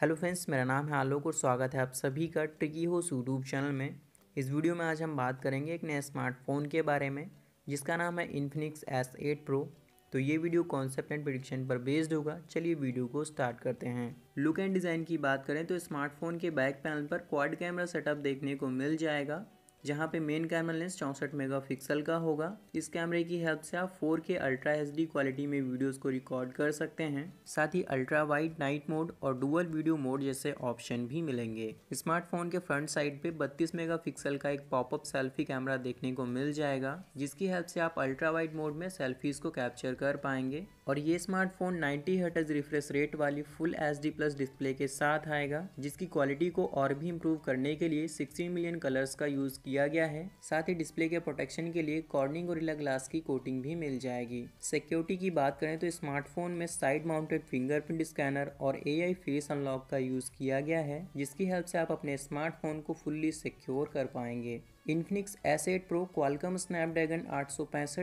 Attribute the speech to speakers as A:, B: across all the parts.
A: hello friends मेरा नाम है आलोक और स्वागत है आप सभी का ट्रिकी होस यूट्यूब चैनल में इस वीडियो में आज हम बात करेंगे एक नए स्मार्टफोन के बारे में जिसका नाम है इन्फिनिक्स एस एट प्रो तो ये वीडियो कॉन्सेप्ट एंड प्रिडिक्शन पर बेस्ड होगा चलिए वीडियो को स्टार्ट करते हैं लुक एंड डिज़ाइन की बात करें तो स्मार्टफोन के बैक पैनल पर क्वाड कैमरा सेटअप देखने को मिल जाएगा जहाँ पे मेन कैमरा लेंस चौंसठ मेगापिक्सल का होगा इस कैमरे की हेल्प से आप 4K अल्ट्रा एच क्वालिटी में वीडियोस को रिकॉर्ड कर सकते हैं साथ ही अल्ट्रा वाइड नाइट मोड और डुअल वीडियो मोड जैसे ऑप्शन भी मिलेंगे स्मार्टफोन के फ्रंट साइड पे 32 मेगापिक्सल का एक पॉपअप सेल्फी कैमरा देखने को मिल जाएगा जिसकी हेल्प से आप अल्ट्रा वाइड मोड में सेल्फीज को कैप्चर कर पाएंगे और ये स्मार्टफ़ोन 90 हर्टज रिफ्रेश रेट वाली full H D plus display के साथ आएगा जिसकी क्वालिटी को और भी इम्प्रूव करने के लिए 16 मिलियन कलर्स का यूज़ किया गया है साथ ही डिस्प्ले के प्रोटेक्शन के लिए कॉर्निंग और ग्लास की कोटिंग भी मिल जाएगी सिक्योरिटी की बात करें तो स्मार्टफोन में साइड माउंटेड फिंगरप्रिंट स्कैनर और ए आई फेस अनलॉक का यूज़ किया गया है जिसकी हेल्प से आप अपने स्मार्टफोन को फुल्ली सिक्योर कर पाएंगे Infinix S eight pro Qualcomm Snapdragon आठ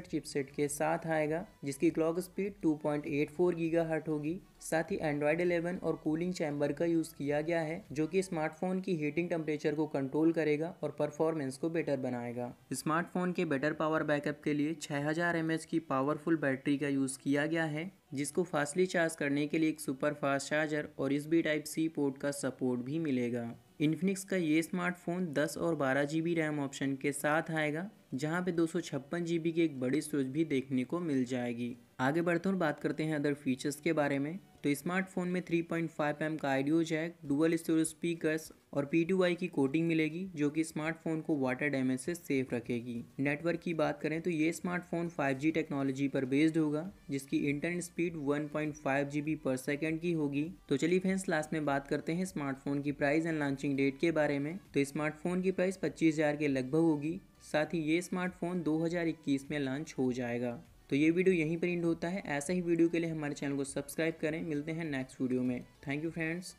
A: चिपसेट के साथ आएगा जिसकी क्लॉक स्पीड 2.84 पॉइंट होगी साथ ही एंड्रॉयड 11 और कूलिंग चैम्बर का यूज़ किया गया है जो कि स्मार्टफोन की हीटिंग टेम्परेचर को कंट्रोल करेगा और परफॉर्मेंस को बेटर बनाएगा स्मार्टफोन के बेटर पावर बैकअप के लिए 6000 हजार की पावरफुल बैटरी का यूज़ किया गया है जिसको फास्टली चार्ज करने के लिए एक सुपर फास्ट चार्जर और इस बी टाइप सी पोर्ट का सपोर्ट भी मिलेगा इन्फिनिक्स का ये स्मार्टफ़ोन 10 और बारह जी बी रैम ऑप्शन के साथ आएगा जहाँ पे दो सौ की एक बड़ी स्टोरेज भी देखने को मिल जाएगी आगे बढ़ते और बात करते हैं अदर फीचर्स के बारे में तो स्मार्टफोन में 3.5 पॉइंट का audio jack dual storage speakers और पी की कोटिंग मिलेगी जो कि स्मार्टफोन को वाटर डैमेज से सेफ रखेगी नेटवर्क की बात करें तो ये स्मार्टफोन 5G टेक्नोलॉजी पर बेस्ड होगा जिसकी इंटरनेट स्पीड 1.5 पॉइंट पर सेकेंड की होगी तो चलिए फ्रेंड्स लास्ट में बात करते हैं स्मार्टफोन की प्राइस एंड लॉन्चिंग डेट के बारे में तो स्मार्टफोन की प्राइस पच्चीस के लगभग होगी साथ ही ये स्मार्टफोन 2021 में लॉन्च हो जाएगा तो ये वीडियो यहीं पर इंड होता है ऐसा ही वीडियो के लिए हमारे चैनल को सब्सक्राइब करें मिलते हैं नेक्स्ट वीडियो में थैंक यू फ्रेंड्स